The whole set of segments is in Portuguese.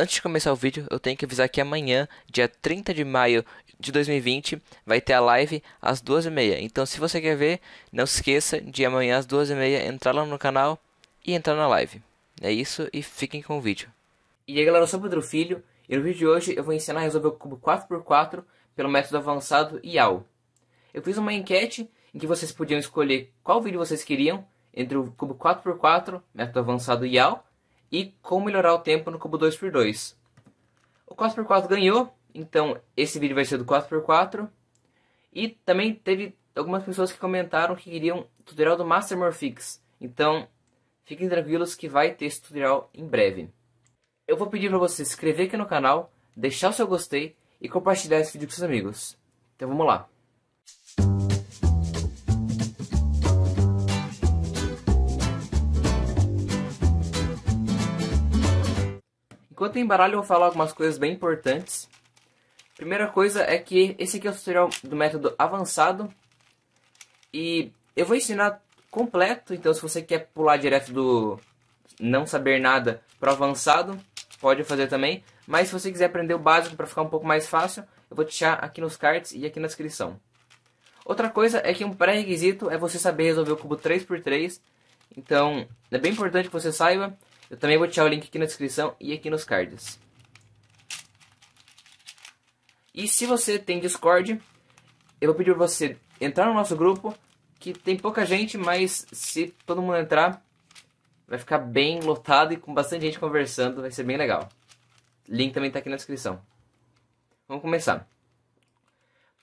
Antes de começar o vídeo, eu tenho que avisar que amanhã, dia 30 de maio de 2020, vai ter a live às 2h30. Então, se você quer ver, não se esqueça de amanhã às 2h30 entrar lá no canal e entrar na live. É isso e fiquem com o vídeo. E aí galera, eu sou o Pedro Filho e no vídeo de hoje eu vou ensinar a resolver o cubo 4x4 pelo método avançado IAL. Eu fiz uma enquete em que vocês podiam escolher qual vídeo vocês queriam entre o cubo 4x4, método avançado IAL, e como melhorar o tempo no cubo 2x2. O 4x4 ganhou, então esse vídeo vai ser do 4x4. E também teve algumas pessoas que comentaram que queriam tutorial do Master Morphix. Então, fiquem tranquilos que vai ter esse tutorial em breve. Eu vou pedir para você se inscrever aqui no canal, deixar o seu gostei e compartilhar esse vídeo com seus amigos. Então vamos lá. Enquanto eu embaralho, eu vou falar algumas coisas bem importantes. Primeira coisa é que esse aqui é o tutorial do método avançado. E eu vou ensinar completo, então se você quer pular direto do não saber nada para avançado, pode fazer também. Mas se você quiser aprender o básico para ficar um pouco mais fácil, eu vou deixar aqui nos cards e aqui na descrição. Outra coisa é que um pré-requisito é você saber resolver o cubo 3x3. Então, é bem importante que você saiba. Eu também vou deixar o link aqui na descrição e aqui nos cards. E se você tem Discord, eu vou pedir pra você entrar no nosso grupo, que tem pouca gente, mas se todo mundo entrar, vai ficar bem lotado e com bastante gente conversando, vai ser bem legal. Link também tá aqui na descrição. Vamos começar.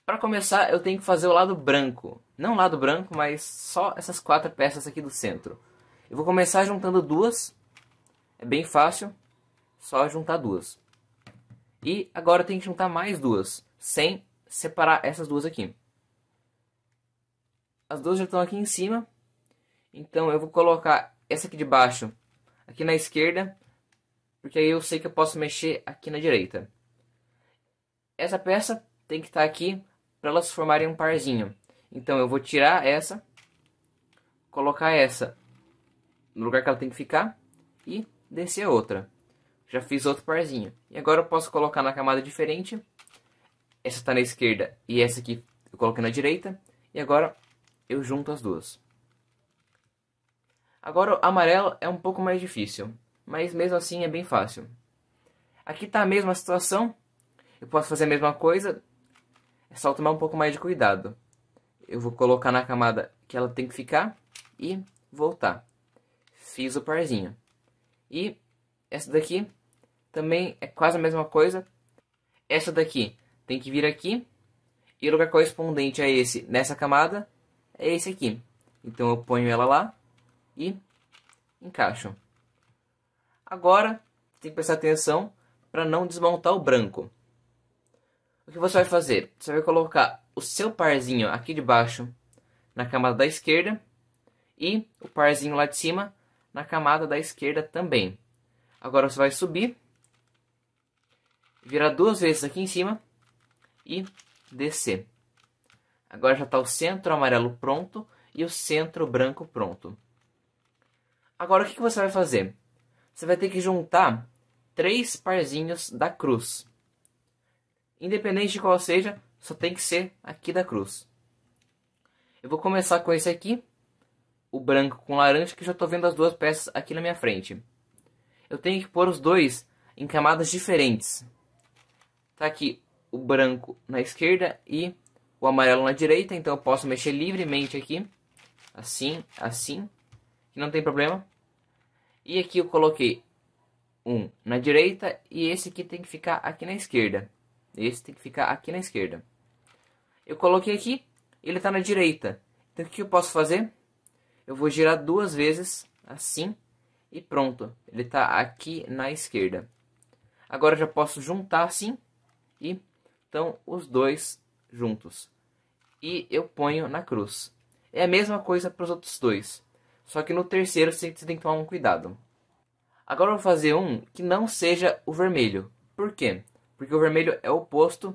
Para começar, eu tenho que fazer o lado branco. Não o lado branco, mas só essas quatro peças aqui do centro. Eu vou começar juntando duas é bem fácil, só juntar duas. E agora tem que juntar mais duas, sem separar essas duas aqui. As duas já estão aqui em cima, então eu vou colocar essa aqui de baixo aqui na esquerda, porque aí eu sei que eu posso mexer aqui na direita. Essa peça tem que estar tá aqui para elas formarem um parzinho. Então eu vou tirar essa, colocar essa no lugar que ela tem que ficar e descer outra. Já fiz outro parzinho. E agora eu posso colocar na camada diferente. Essa está na esquerda e essa aqui eu coloquei na direita. E agora eu junto as duas. Agora o amarelo é um pouco mais difícil, mas mesmo assim é bem fácil. Aqui está a mesma situação. Eu posso fazer a mesma coisa, é só tomar um pouco mais de cuidado. Eu vou colocar na camada que ela tem que ficar e voltar. Fiz o parzinho. E essa daqui também é quase a mesma coisa. Essa daqui tem que vir aqui. E o lugar correspondente a esse nessa camada é esse aqui. Então eu ponho ela lá e encaixo. Agora tem que prestar atenção para não desmontar o branco. O que você vai fazer? Você vai colocar o seu parzinho aqui de baixo na camada da esquerda e o parzinho lá de cima na camada da esquerda também. Agora você vai subir, virar duas vezes aqui em cima e descer. Agora já está o centro amarelo pronto e o centro branco pronto. Agora o que, que você vai fazer? Você vai ter que juntar três parzinhos da cruz. Independente de qual seja, só tem que ser aqui da cruz. Eu vou começar com esse aqui, o branco com o laranja que já estou vendo as duas peças aqui na minha frente. Eu tenho que pôr os dois em camadas diferentes. Tá aqui o branco na esquerda e o amarelo na direita, então eu posso mexer livremente aqui, assim, assim, que não tem problema. E aqui eu coloquei um na direita e esse aqui tem que ficar aqui na esquerda. Esse tem que ficar aqui na esquerda. Eu coloquei aqui, ele está na direita. Então o que eu posso fazer? eu vou girar duas vezes, assim, e pronto. Ele está aqui na esquerda. Agora eu já posso juntar assim, e então os dois juntos. E eu ponho na cruz. É a mesma coisa para os outros dois, só que no terceiro você tem que tomar um cuidado. Agora eu vou fazer um que não seja o vermelho. Por quê? Porque o vermelho é o oposto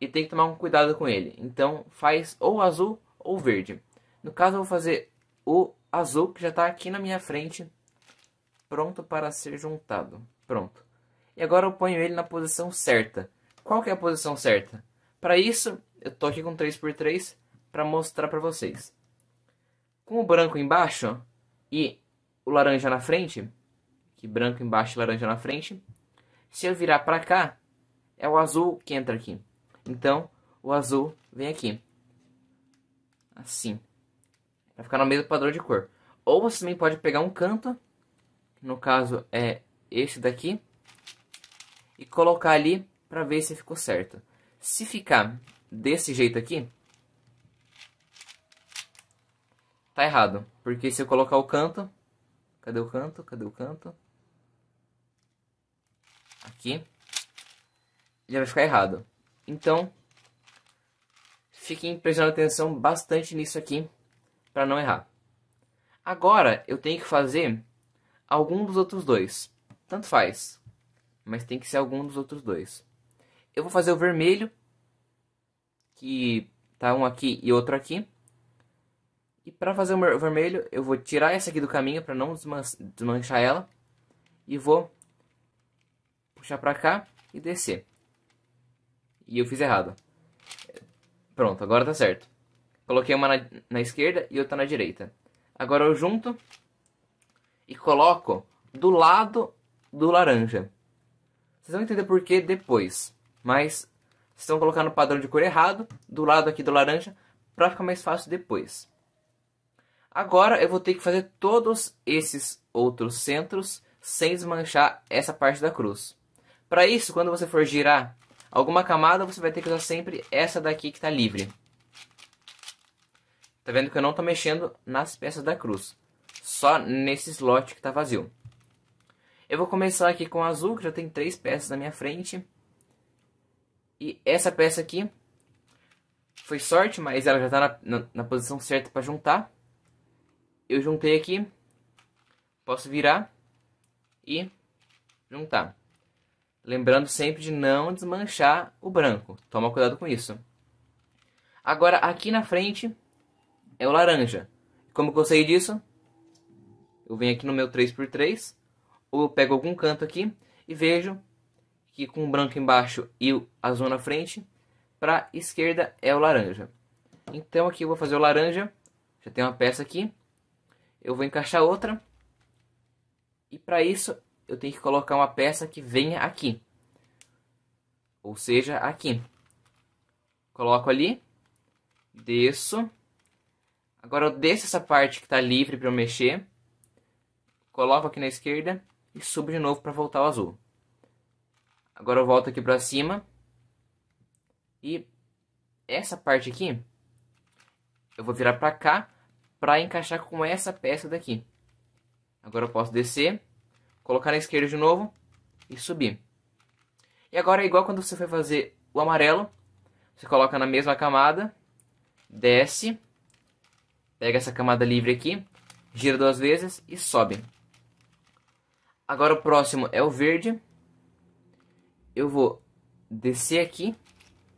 e tem que tomar um cuidado com ele. Então faz ou azul ou verde. No caso eu vou fazer o azul que já está aqui na minha frente, pronto para ser juntado. Pronto. E agora eu ponho ele na posição certa. Qual que é a posição certa? Para isso, eu tô aqui com 3x3 para mostrar para vocês. Com o branco embaixo e o laranja na frente, que branco embaixo e laranja na frente, se eu virar para cá, é o azul que entra aqui. Então, o azul vem aqui. Assim. Vai ficar no mesmo padrão de cor. Ou você também pode pegar um canto, no caso é esse daqui, e colocar ali para ver se ficou certo. Se ficar desse jeito aqui, tá errado. Porque se eu colocar o canto, cadê o canto, cadê o canto? Aqui, já vai ficar errado. Então, fiquem prestando atenção bastante nisso aqui para não errar. Agora eu tenho que fazer algum dos outros dois. Tanto faz, mas tem que ser algum dos outros dois. Eu vou fazer o vermelho, que tá um aqui e outro aqui. E para fazer o vermelho, eu vou tirar essa aqui do caminho para não desmanchar ela. E vou puxar para cá e descer. E eu fiz errado. Pronto, agora tá certo. Coloquei uma na, na esquerda e outra na direita. Agora eu junto e coloco do lado do laranja. Vocês vão entender por que depois. Mas vocês estão colocando o padrão de cor errado do lado aqui do laranja para ficar mais fácil depois. Agora eu vou ter que fazer todos esses outros centros sem desmanchar essa parte da cruz. Para isso, quando você for girar alguma camada, você vai ter que usar sempre essa daqui que está livre. Tá vendo que eu não tô mexendo nas peças da cruz. Só nesse slot que tá vazio. Eu vou começar aqui com o azul, que já tem três peças na minha frente. E essa peça aqui foi sorte, mas ela já tá na, na, na posição certa para juntar. Eu juntei aqui. Posso virar e juntar. Lembrando sempre de não desmanchar o branco. Toma cuidado com isso. Agora, aqui na frente, é o laranja. Como que eu sei disso? Eu venho aqui no meu 3x3, ou eu pego algum canto aqui e vejo que com o branco embaixo e a zona frente, para esquerda é o laranja. Então aqui eu vou fazer o laranja, já tem uma peça aqui, eu vou encaixar outra, e para isso eu tenho que colocar uma peça que venha aqui, ou seja, aqui. Coloco ali, desço, Agora eu desço essa parte que está livre para eu mexer, coloco aqui na esquerda e subo de novo para voltar ao azul. Agora eu volto aqui para cima e essa parte aqui eu vou virar para cá para encaixar com essa peça daqui. Agora eu posso descer, colocar na esquerda de novo e subir. E agora é igual quando você for fazer o amarelo, você coloca na mesma camada, desce Pega essa camada livre aqui, gira duas vezes e sobe. Agora o próximo é o verde. Eu vou descer aqui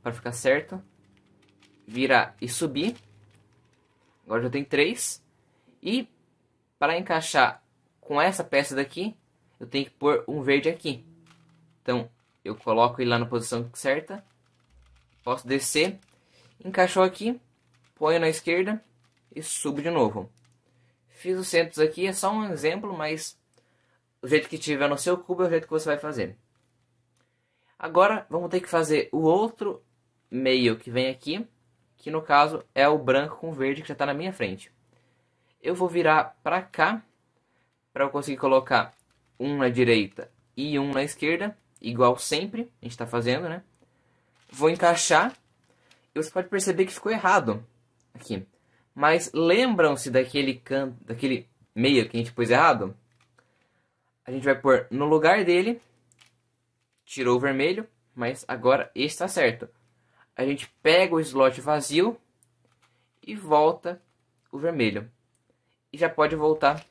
para ficar certo. Virar e subir. Agora já tem três. E para encaixar com essa peça daqui, eu tenho que pôr um verde aqui. Então, eu coloco ele lá na posição certa. Posso descer. Encaixou aqui. Ponho na esquerda e subo de novo. Fiz o centros aqui, é só um exemplo, mas o jeito que tiver no seu cubo é o jeito que você vai fazer. Agora, vamos ter que fazer o outro meio que vem aqui, que no caso é o branco com verde que já está na minha frente. Eu vou virar para cá, para eu conseguir colocar um na direita e um na esquerda, igual sempre, a gente está fazendo, né? Vou encaixar, e você pode perceber que ficou errado aqui. Mas lembram-se daquele canto, daquele meio que a gente pôs errado? A gente vai pôr no lugar dele, tirou o vermelho, mas agora está certo. A gente pega o slot vazio e volta o vermelho. E já pode voltar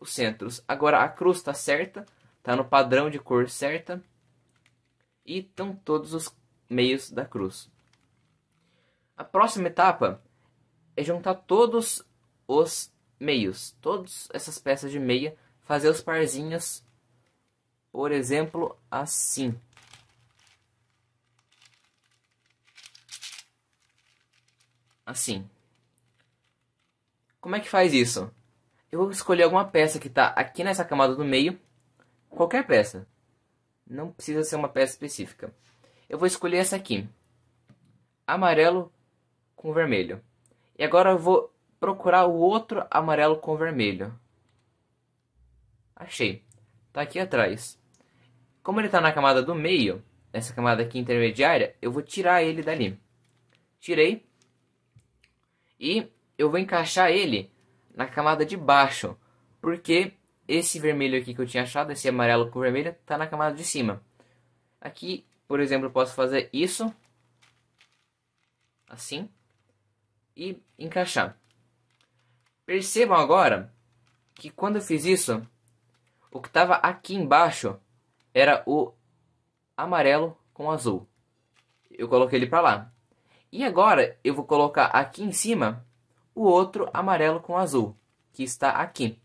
os centros. Agora a cruz está certa, está no padrão de cor certa. E estão todos os meios da cruz. A próxima etapa é juntar todos os meios, todas essas peças de meia, fazer os parzinhos, por exemplo, assim. Assim. Como é que faz isso? Eu vou escolher alguma peça que está aqui nessa camada do meio, qualquer peça. Não precisa ser uma peça específica. Eu vou escolher essa aqui. Amarelo com vermelho. E agora eu vou procurar o outro amarelo com vermelho. Achei. Tá aqui atrás. Como ele tá na camada do meio, nessa camada aqui intermediária, eu vou tirar ele dali. Tirei. E eu vou encaixar ele na camada de baixo. Porque esse vermelho aqui que eu tinha achado, esse amarelo com vermelho, tá na camada de cima. Aqui, por exemplo, eu posso fazer isso. Assim e encaixar. Percebam agora que quando eu fiz isso, o que estava aqui embaixo era o amarelo com azul. Eu coloquei ele para lá. E agora eu vou colocar aqui em cima o outro amarelo com azul, que está aqui.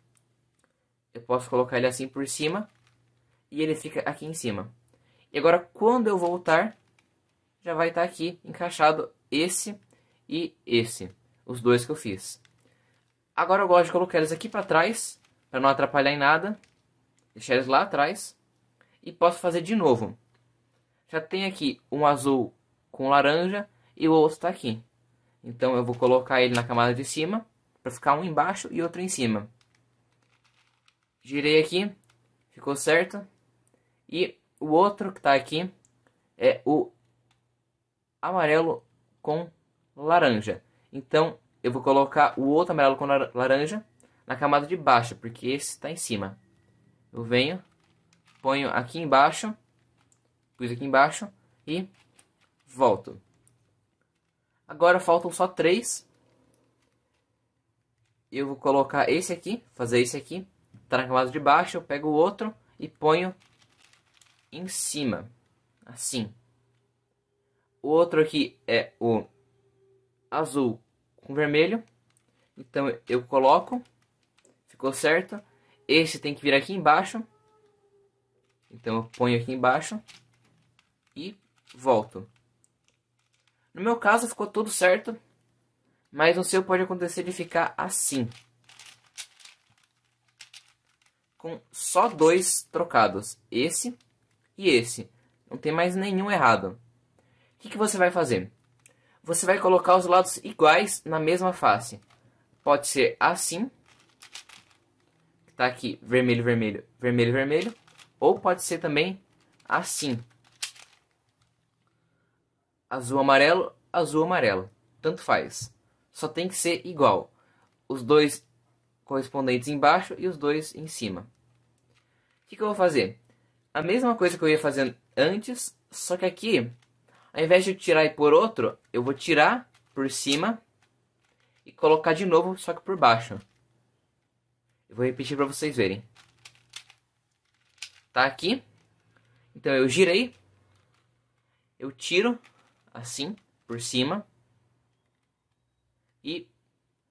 Eu posso colocar ele assim por cima e ele fica aqui em cima. E agora quando eu voltar, já vai estar tá aqui encaixado esse e esse. Os dois que eu fiz. Agora eu gosto de colocar eles aqui para trás, para não atrapalhar em nada. Deixar eles lá atrás. E posso fazer de novo. Já tem aqui um azul com laranja e o outro está aqui. Então eu vou colocar ele na camada de cima, para ficar um embaixo e outro em cima. Girei aqui, ficou certo. E o outro que está aqui é o amarelo com laranja. Então, eu vou colocar o outro amarelo com laranja na camada de baixo, porque esse está em cima. Eu venho, ponho aqui embaixo, pus aqui embaixo e volto. Agora faltam só três. Eu vou colocar esse aqui, fazer esse aqui. Tá na camada de baixo, eu pego o outro e ponho em cima. Assim. O outro aqui é o azul com vermelho. Então eu coloco. Ficou certo. Esse tem que vir aqui embaixo. Então eu ponho aqui embaixo. E volto. No meu caso ficou tudo certo. Mas no seu pode acontecer de ficar assim. Com só dois trocados. Esse e esse. Não tem mais nenhum errado. O que, que você vai fazer? você vai colocar os lados iguais na mesma face. Pode ser assim, tá aqui, vermelho, vermelho, vermelho, vermelho, ou pode ser também assim. Azul, amarelo, azul, amarelo, tanto faz. Só tem que ser igual. Os dois correspondentes embaixo e os dois em cima. O que, que eu vou fazer? A mesma coisa que eu ia fazendo antes, só que aqui ao invés de eu tirar e por outro, eu vou tirar por cima e colocar de novo, só que por baixo. Eu vou repetir para vocês verem. Tá aqui. Então eu girei. Eu tiro assim por cima e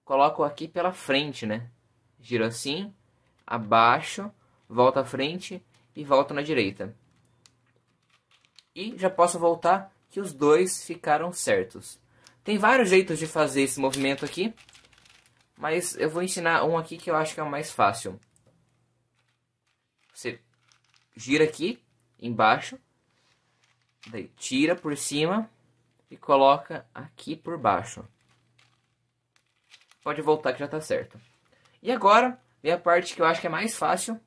coloco aqui pela frente, né? Giro assim, abaixo, volta à frente e volto na direita. E já posso voltar que os dois ficaram certos. Tem vários jeitos de fazer esse movimento aqui, mas eu vou ensinar um aqui que eu acho que é o mais fácil. Você gira aqui embaixo, daí tira por cima e coloca aqui por baixo. Pode voltar que já está certo. E agora vem a parte que eu acho que é mais fácil,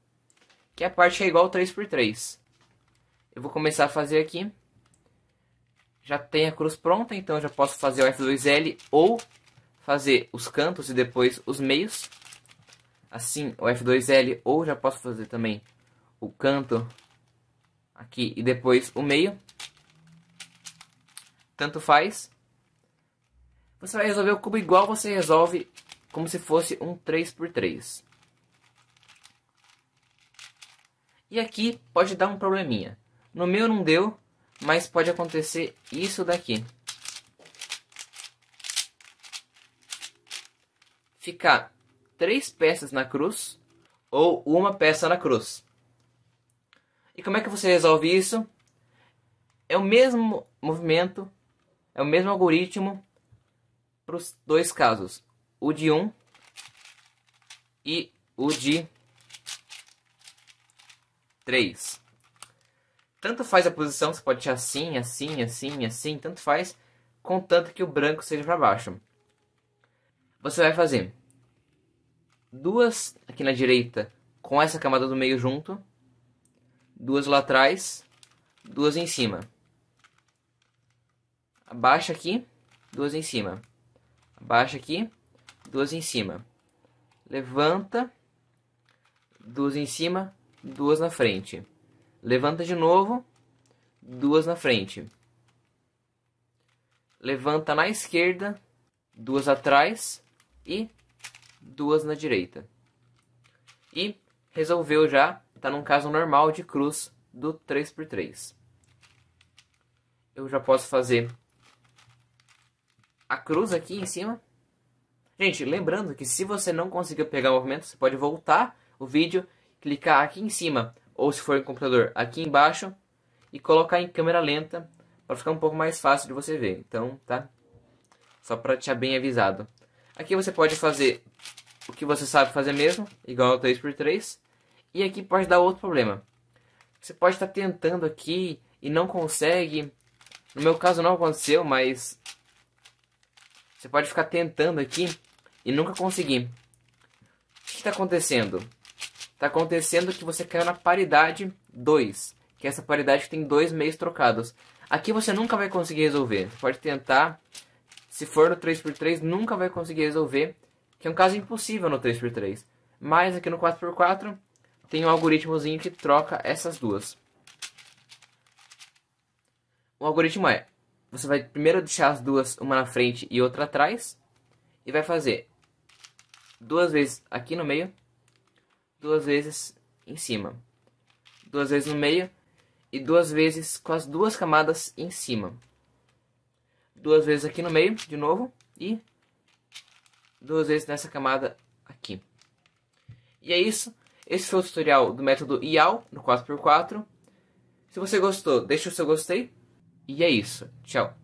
que é a parte que é igual 3x3. Eu vou começar a fazer aqui já tem a cruz pronta, então eu já posso fazer o F2L ou fazer os cantos e depois os meios. Assim, o F2L ou já posso fazer também o canto aqui e depois o meio. Tanto faz. Você vai resolver o cubo igual você resolve como se fosse um 3x3. E aqui pode dar um probleminha. No meu não deu, mas pode acontecer isso daqui. Ficar três peças na cruz ou uma peça na cruz. E como é que você resolve isso? É o mesmo movimento, é o mesmo algoritmo para os dois casos, o de um e o de três tanto faz a posição, você pode tirar assim, assim, assim, assim, tanto faz, contanto que o branco seja para baixo. Você vai fazer duas aqui na direita com essa camada do meio junto, duas lá atrás, duas em cima. Abaixa aqui, duas em cima. Abaixa aqui, duas em cima. Levanta, duas em cima, duas na frente. Levanta de novo, duas na frente. Levanta na esquerda, duas atrás e duas na direita. E resolveu já, está num caso normal de cruz do 3x3. Eu já posso fazer a cruz aqui em cima. Gente, lembrando que se você não conseguiu pegar o movimento, você pode voltar o vídeo, clicar aqui em cima ou se for em computador, aqui embaixo e colocar em câmera lenta para ficar um pouco mais fácil de você ver. Então, tá? Só para te bem avisado. Aqui você pode fazer o que você sabe fazer mesmo, igual ao 3x3. E aqui pode dar outro problema. Você pode estar tá tentando aqui e não consegue. No meu caso não aconteceu, mas você pode ficar tentando aqui e nunca conseguir. O que está acontecendo? Está acontecendo que você caiu na paridade 2, que é essa paridade que tem dois meios trocados. Aqui você nunca vai conseguir resolver. Você pode tentar, se for no 3x3, nunca vai conseguir resolver, que é um caso impossível no 3x3. Mas aqui no 4x4 tem um algoritmozinho que troca essas duas. O algoritmo é: você vai primeiro deixar as duas, uma na frente e outra atrás, e vai fazer duas vezes aqui no meio duas vezes em cima, duas vezes no meio e duas vezes com as duas camadas em cima. Duas vezes aqui no meio, de novo, e duas vezes nessa camada aqui. E é isso. Esse foi o tutorial do método IAL no 4x4. Se você gostou, deixa o seu gostei. E é isso. Tchau.